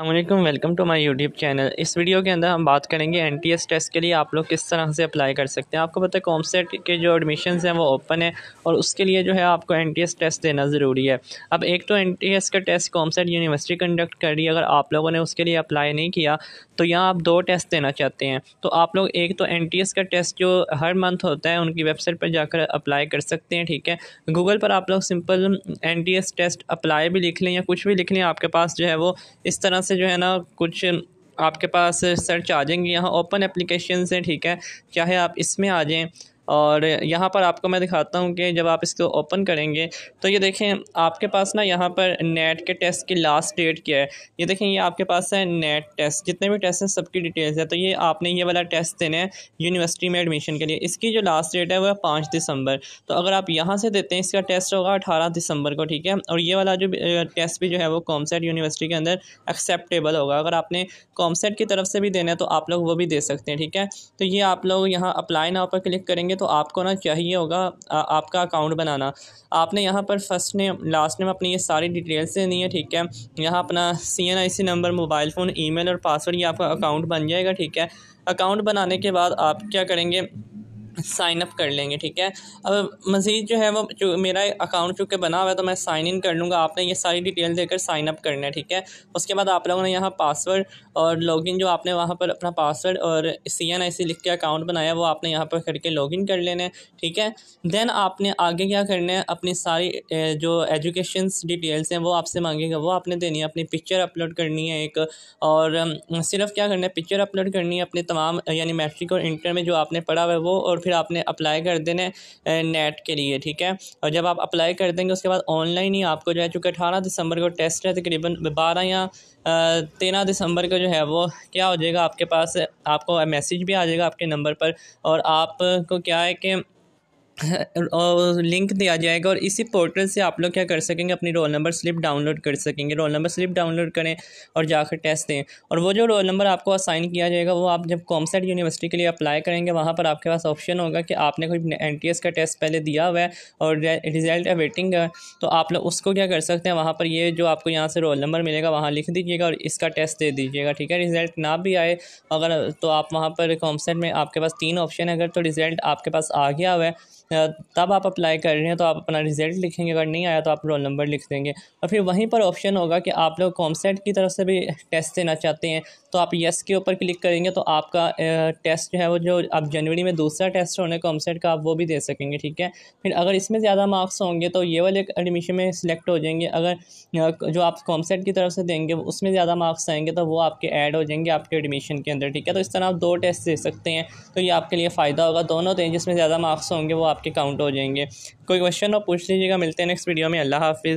अल्लाम welcome to my YouTube channel इस video के अंदर हम बात करेंगे एन टी एस टेस्ट के लिए आप लोग किस तरह से अप्लाई कर सकते हैं आपको पता है सेट के जो एडमिशन हैं वो ओपन है और उसके लिए जो है आपको एन टी एस टेस्ट देना ज़रूरी है अब एक तो एन टी एस का test COMSATS university conduct कर रही है अगर आप लोगों ने उसके लिए अप्लाई नहीं किया तो यहाँ आप दो टेस्ट देना चाहते हैं तो आप लोग एक तो एन टी एस का टेस्ट जो हर मंथ होता है उनकी वेबसाइट पर जाकर अप्लाई कर सकते हैं ठीक है गूगल पर आप लोग simple N T S test apply भी लिख लें या कुछ भी लिख लें आपके पास जो है वो इस तरह से जो है ना कुछ आपके पास सर्च आ जाएंगी यहाँ ओपन एप्लीकेशन से ठीक है चाहे आप इसमें आ जाएँ और यहाँ पर आपको मैं दिखाता हूँ कि जब आप इसको ओपन करेंगे तो ये देखें आपके पास ना यहाँ पर नेट के टेस्ट की लास्ट डेट क्या है ये देखें ये आपके पास है नेट टेस्ट जितने भी टेस्ट हैं सबकी डिटेल्स है तो ये आपने ये वाला टेस्ट देना है यूनिवर्सिटी में एडमिशन के लिए इसकी जो लास्ट डेट है वह पाँच दिसंबर तो अगर आप यहाँ से देते हैं इसका टेस्ट होगा अठारह दिसंबर को ठीक है और ये वाला जो टेस्ट भी जो है वो कॉमसेट यूनिवर्सिटी के अंदर एक्सेप्टेबल होगा अगर आपने कॉमसेट की तरफ से भी देना है तो आप लोग वो भी दे सकते हैं ठीक है तो ये आप लोग यहाँ अप्लाई नाव पर क्लिक करेंगे तो आपको ना चाहिए होगा आ, आपका अकाउंट बनाना आपने यहाँ पर फर्स्ट ने लास्ट नेम अपनी ये सारी डिटेल्स देनी है ठीक है यहाँ अपना C N I C number mobile phone email और पासवर्ड ये आपका अकाउंट बन जाएगा ठीक है अकाउंट बनाने के बाद आप क्या करेंगे साइन अप कर लेंगे ठीक है अब मज़ीद जो है वो मेरा अकाउंट चूँकि बना हुआ है तो मैं साइन इन कर लूँगा आपने ये सारी डिटेल देकर साइन अप करना है ठीक है उसके बाद आप लोगों ने यहाँ पासवर्ड और लॉगिन जो आपने वहाँ पर अपना पासवर्ड और सी एन आई सी लिख के अकाउंट बनाया वो आपने यहाँ पर करके लॉगिन कर लेना है ठीक है देन आपने आगे क्या करना है अपनी सारी जो एजुकेशन डिटेल्स हैं वो आपसे मांगेगा वो आपने देनी है अपनी पिक्चर अपलोड करनी है एक और सिर्फ क्या करना है पिक्चर अपलोड करनी है अपने तमाम यानी मैट्रिक और इंटर में जो आपने पढ़ा हुआ है वो और फिर आपने अप्लाई कर देने नेट के लिए ठीक है और जब आप अप्लाई कर देंगे उसके बाद ऑनलाइन ही आपको जो है चूँकि अठारह दिसंबर को टेस्ट है तकरीबन बारह या तेरह दिसंबर का जो है वो क्या हो जाएगा आपके पास आपको मैसेज भी आ जाएगा आपके नंबर पर और आपको क्या है कि लिंक दिया जाएगा और इसी पोर्टल से आप लोग क्या कर सकेंगे अपनी रोल नंबर स्लिप डाउनलोड कर सकेंगे रोल नंबर स्लिप डाउनलोड करें और जाकर टेस्ट दें और वो जो रोल नंबर आपको असाइन किया जाएगा वो आप जब कॉमसेट यूनिवर्सिटी के लिए अप्लाई करेंगे वहाँ पर आपके पास ऑप्शन होगा कि आपने कोई एन का टेस्ट पहले दिया हुआ है और रिजल्ट अवेटिंग है तो आप लोग उसको क्या कर सकते हैं वहाँ पर ये जो आपको यहाँ से रोल नंबर मिलेगा वहाँ लिख दीजिएगा और इसका टेस्ट दे दीजिएगा ठीक है रिजल्ट ना भी आए अगर तो आप वहाँ पर कॉमसेट में आपके पास तीन ऑप्शन है अगर तो रिजल्ट आपके पास आ गया हुआ है तब आप अप्लाई कर रहे हैं तो आप अपना रिज़ल्ट लिखेंगे अगर नहीं आया तो आप रोल नंबर लिख देंगे और फिर वहीं पर ऑप्शन होगा कि आप लोग कॉमसेट की तरफ से भी टेस्ट देना चाहते हैं तो आप येस के ऊपर क्लिक करेंगे तो आपका टेस्ट जो है वो जो आप जनवरी में दूसरा टेस्ट होने कॉमसेट का आप वो भी दे सकेंगे ठीक है फिर अगर इसमें ज़्यादा मार्क्स होंगे तो ये वाले एडमिशन में सिलेक्ट हो जाएंगे अगर जो आप कॉमसेट की तरफ से देंगे उसमें ज़्यादा मार्क्स आएंगे तो वो आपके ऐड हो जाएंगे आपके एडमिशन के अंदर ठीक है तो इस तरह आप दो टेस्ट दे सकते हैं तो ये आपके लिए फ़ायदा होगा दोनों दें तो जिसमें ज़्यादा मार्क्स होंगे वो आप आपके काउंट हो जाएंगे कोई क्वेश्चन आप पूछ लीजिएगा मिलते हैं नेक्स्ट वीडियो में अल्लाह हाफिज़